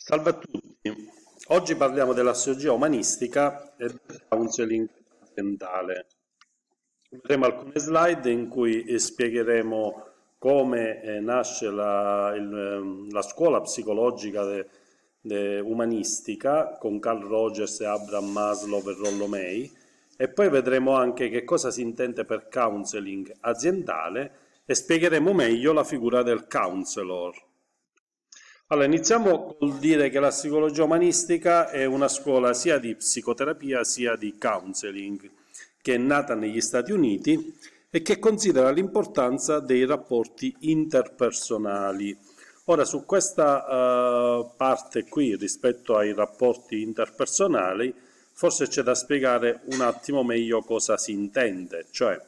Salve a tutti, oggi parliamo della sociologia umanistica e del counseling aziendale. Vedremo alcune slide in cui spiegheremo come eh, nasce la, il, ehm, la scuola psicologica de, de umanistica con Carl Rogers e Abraham Maslow e Rollo May e poi vedremo anche che cosa si intende per counseling aziendale e spiegheremo meglio la figura del counselor. Allora, iniziamo col dire che la psicologia umanistica è una scuola sia di psicoterapia sia di counseling, che è nata negli Stati Uniti e che considera l'importanza dei rapporti interpersonali. Ora, su questa uh, parte qui, rispetto ai rapporti interpersonali, forse c'è da spiegare un attimo meglio cosa si intende, cioè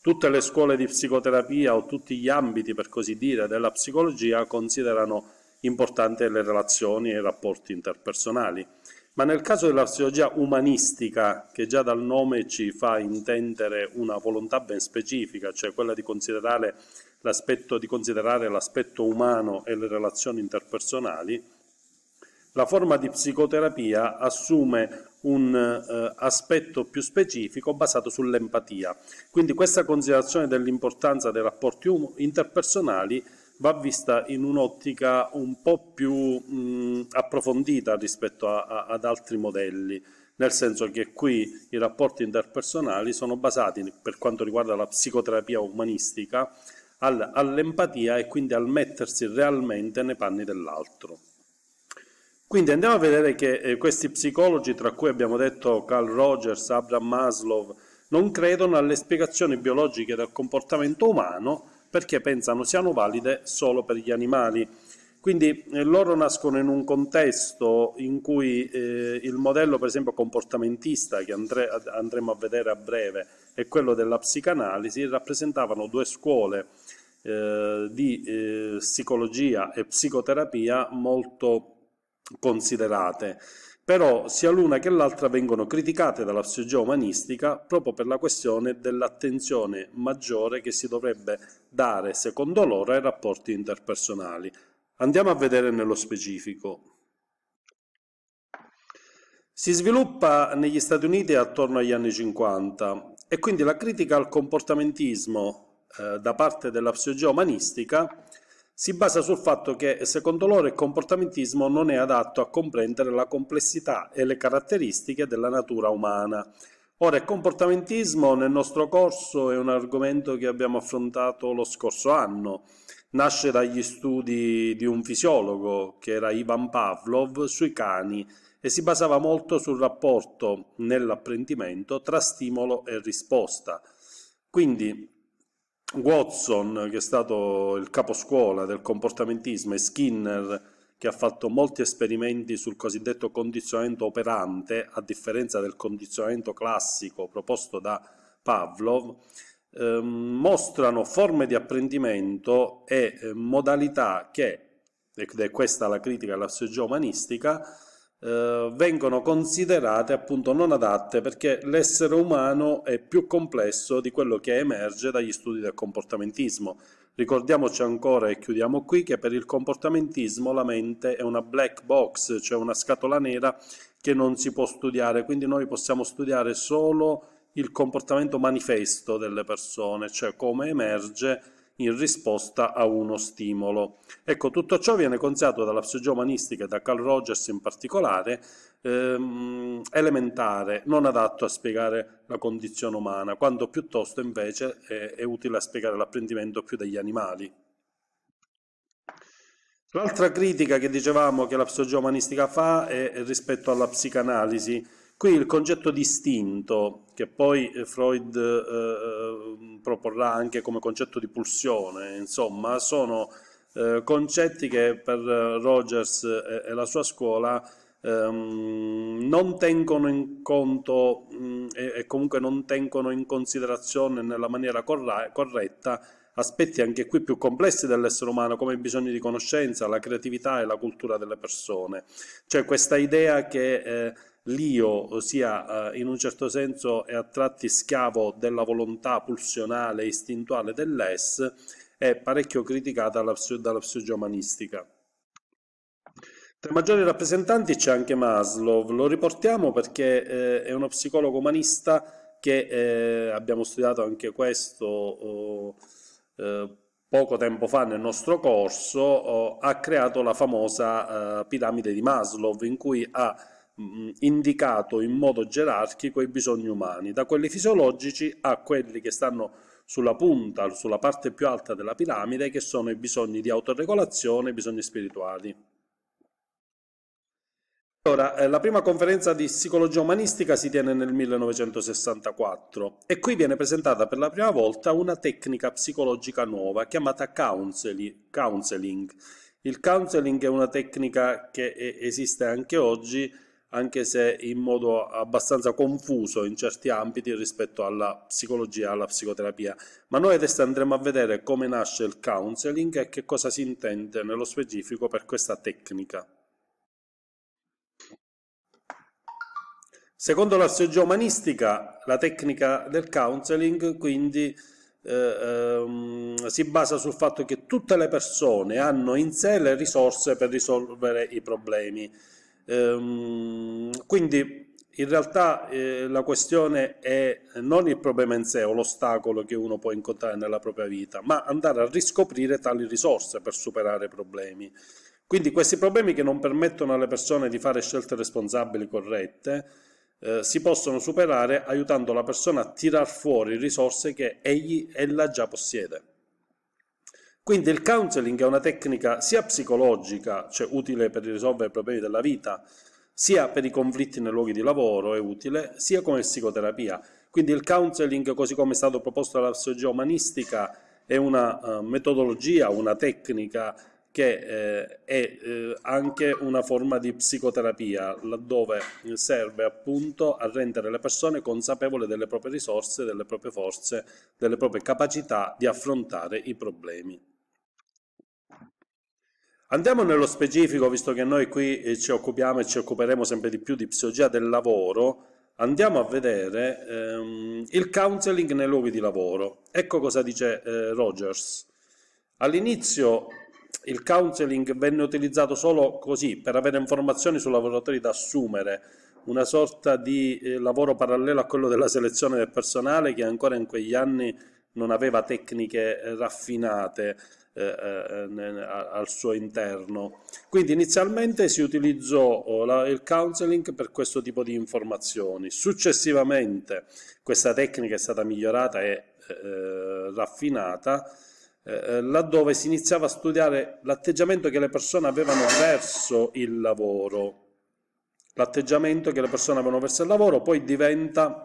tutte le scuole di psicoterapia o tutti gli ambiti, per così dire, della psicologia considerano importante le relazioni e i rapporti interpersonali. Ma nel caso della psicologia umanistica, che già dal nome ci fa intendere una volontà ben specifica, cioè quella di considerare l'aspetto, di considerare l'aspetto umano e le relazioni interpersonali, la forma di psicoterapia assume un eh, aspetto più specifico basato sull'empatia. Quindi questa considerazione dell'importanza dei rapporti um- interpersonali va vista in un'ottica un po' più mh, approfondita rispetto a, a, ad altri modelli, nel senso che qui i rapporti interpersonali sono basati, per quanto riguarda la psicoterapia umanistica, al, all'empatia e quindi al mettersi realmente nei panni dell'altro. Quindi andiamo a vedere che eh, questi psicologi, tra cui abbiamo detto Carl Rogers, Abraham Maslow, non credono alle spiegazioni biologiche del comportamento umano, perché pensano siano valide solo per gli animali. Quindi eh, loro nascono in un contesto in cui eh, il modello, per esempio, comportamentista che andre, andremo a vedere a breve e quello della psicanalisi rappresentavano due scuole eh, di eh, psicologia e psicoterapia molto considerate però sia l'una che l'altra vengono criticate dalla sociologia umanistica proprio per la questione dell'attenzione maggiore che si dovrebbe dare, secondo loro, ai rapporti interpersonali. Andiamo a vedere nello specifico. Si sviluppa negli Stati Uniti attorno agli anni 50 e quindi la critica al comportamentismo eh, da parte della psicologia umanistica si basa sul fatto che secondo loro il comportamentismo non è adatto a comprendere la complessità e le caratteristiche della natura umana. Ora, il comportamentismo nel nostro corso è un argomento che abbiamo affrontato lo scorso anno. Nasce dagli studi di un fisiologo, che era Ivan Pavlov, sui cani e si basava molto sul rapporto nell'apprendimento tra stimolo e risposta. Quindi, Watson, che è stato il caposcuola del comportamentismo, e Skinner, che ha fatto molti esperimenti sul cosiddetto condizionamento operante, a differenza del condizionamento classico proposto da Pavlov, eh, mostrano forme di apprendimento e eh, modalità che, ed è questa la critica alla sociologia umanistica, eh, vengono considerate appunto non adatte perché l'essere umano è più complesso di quello che emerge dagli studi del comportamentismo. Ricordiamoci ancora e chiudiamo qui che per il comportamentismo la mente è una black box, cioè una scatola nera che non si può studiare, quindi noi possiamo studiare solo il comportamento manifesto delle persone, cioè come emerge in risposta a uno stimolo. Ecco, tutto ciò viene consigliato dalla psicologia e da Carl Rogers in particolare, ehm, elementare, non adatto a spiegare la condizione umana, quando piuttosto invece è, è utile a spiegare l'apprendimento più degli animali. L'altra critica che dicevamo che la psicologia fa è, è rispetto alla psicanalisi, Qui il concetto di istinto, che poi eh, Freud eh, eh, proporrà anche come concetto di pulsione, insomma, sono eh, concetti che per eh, Rogers e, e la sua scuola ehm, non tengono in conto mh, mm, e, e, comunque non tengono in considerazione nella maniera corra- corretta aspetti anche qui più complessi dell'essere umano, come i bisogni di conoscenza, la creatività e la cultura delle persone. Cioè questa idea che eh, l'io sia eh, in un certo senso e a tratti schiavo della volontà pulsionale e istintuale dell'ess è parecchio criticata dalla, dalla Tra i maggiori rappresentanti c'è anche Maslow, lo riportiamo perché eh, è uno psicologo umanista che eh, abbiamo studiato anche questo oh, eh, poco tempo fa nel nostro corso, oh, ha creato la famosa eh, piramide di Maslow in cui ha mh, mm, indicato in modo gerarchico i bisogni umani, da quelli fisiologici a quelli che stanno sulla punta, sulla parte più alta della piramide, che sono i bisogni di autoregolazione, i bisogni spirituali. Allora, eh, la prima conferenza di psicologia umanistica si tiene nel 1964 e qui viene presentata per la prima volta una tecnica psicologica nuova chiamata counseling. Il counseling è una tecnica che eh, esiste anche oggi anche se in modo abbastanza confuso in certi ambiti rispetto alla psicologia alla psicoterapia. Ma noi adesso andremo a vedere come nasce il counseling e che cosa si intende nello specifico per questa tecnica. Secondo la sociologia umanistica, la tecnica del counseling quindi eh, ehm, si basa sul fatto che tutte le persone hanno in sé le risorse per risolvere i problemi Ehm, quindi in realtà eh, la questione è non il problema in sé o l'ostacolo che uno può incontrare nella propria vita, ma andare a riscoprire tali risorse per superare problemi. Quindi questi problemi che non permettono alle persone di fare scelte responsabili corrette eh, si possono superare aiutando la persona a tirar fuori risorse che egli ella già possiede. Quindi il counseling è una tecnica sia psicologica, cioè utile per risolvere i problemi della vita, sia per i conflitti nei luoghi di lavoro è utile, sia come psicoterapia. Quindi il counseling, così come è stato proposto dalla psicologia umanistica, è una uh, metodologia, una tecnica che eh, è eh, anche una forma di psicoterapia, laddove serve appunto a rendere le persone consapevoli delle proprie risorse, delle proprie forze, delle proprie capacità di affrontare i problemi. Andiamo nello specifico, visto che noi qui eh, ci occupiamo e ci occuperemo sempre di più di psicologia del lavoro, andiamo a vedere ehm, il counseling nei luoghi di lavoro. Ecco cosa dice eh, Rogers. All'inizio il counseling venne utilizzato solo così, per avere informazioni sui lavoratori da assumere, una sorta di eh, lavoro parallelo a quello della selezione del personale che ancora in quegli anni non aveva tecniche eh, raffinate. Eh, eh, al suo interno. Quindi inizialmente si utilizzò oh, la, il counseling per questo tipo di informazioni. Successivamente questa tecnica è stata migliorata e eh, raffinata eh, laddove si iniziava a studiare l'atteggiamento che le persone avevano verso il lavoro. L'atteggiamento che le persone avevano verso il lavoro poi diventa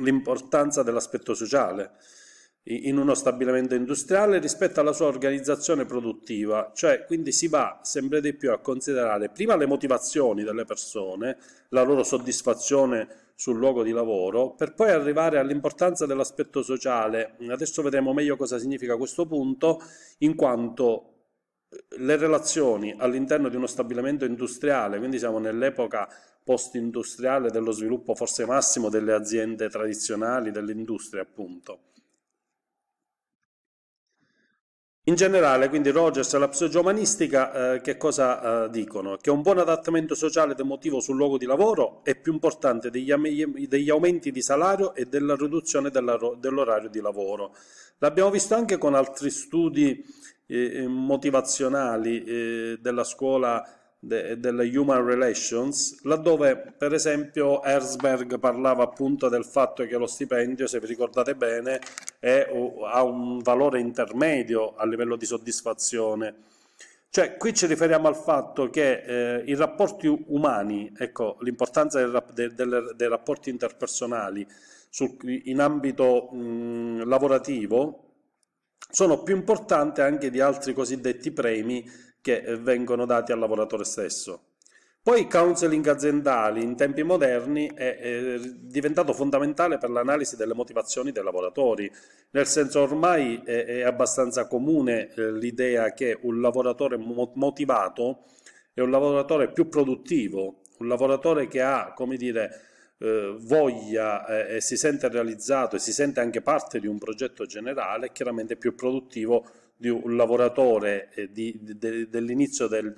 l'importanza dell'aspetto sociale in uno stabilimento industriale rispetto alla sua organizzazione produttiva, cioè quindi si va sempre di più a considerare prima le motivazioni delle persone, la loro soddisfazione sul luogo di lavoro, per poi arrivare all'importanza dell'aspetto sociale. Adesso vedremo meglio cosa significa questo punto, in quanto eh, le relazioni all'interno di uno stabilimento industriale, quindi siamo nell'epoca post-industriale dello sviluppo forse massimo delle aziende tradizionali, dell'industria appunto In generale, quindi Rogers e la pseudomanistica eh, che cosa eh, dicono? Che un buon adattamento sociale ed emotivo sul luogo di lavoro è più importante degli, degli aumenti di salario e della riduzione dell'orario di lavoro. L'abbiamo visto anche con altri studi eh, motivazionali eh, della scuola de, delle human relations, laddove per esempio Herzberg parlava appunto del fatto che lo stipendio, se vi ricordate bene, è, ha un valore intermedio a livello di soddisfazione. Cioè, qui ci riferiamo al fatto che eh, i rapporti umani, ecco, l'importanza del, de, de, dei rapporti interpersonali sul, in ambito mh, lavorativo sono più importanti anche di altri cosiddetti premi che eh, vengono dati al lavoratore stesso. Poi il counseling aziendale in tempi moderni è, è diventato fondamentale per l'analisi delle motivazioni dei lavoratori, nel senso ormai è, è abbastanza comune eh, l'idea che un lavoratore mo motivato è un lavoratore più produttivo, un lavoratore che ha, come dire, eh, voglia eh, e si sente realizzato e si sente anche parte di un progetto generale, chiaramente più produttivo di un lavoratore eh, de, dell'inizio del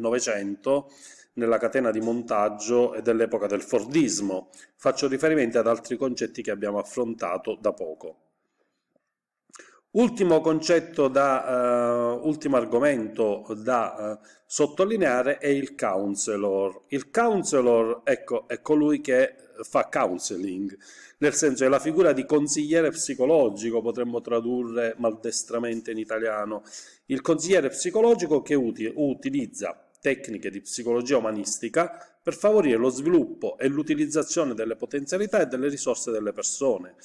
Novecento nella catena di montaggio e dell'epoca del Fordismo. Faccio riferimento ad altri concetti che abbiamo affrontato da poco. Ultimo concetto da, uh, ultimo argomento da uh, sottolineare è il counselor. Il counselor, ecco, è colui che fa counseling, nel senso è la figura di consigliere psicologico, potremmo tradurre maldestramente in italiano, il consigliere psicologico che uti utilizza tecniche di psicologia umanistica per favorire lo sviluppo e l'utilizzazione delle potenzialità e delle risorse delle persone.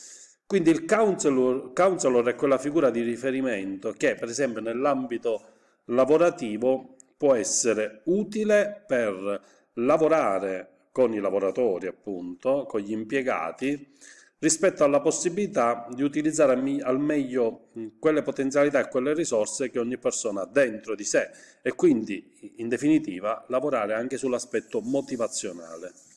Quindi il counselor, counselor è quella figura di riferimento che per esempio nell'ambito lavorativo può essere utile per lavorare con i lavoratori appunto, con gli impiegati, rispetto alla possibilità di utilizzare al meglio mm, quelle potenzialità e quelle risorse che ogni persona ha dentro di sé e quindi in definitiva lavorare anche sull'aspetto motivazionale.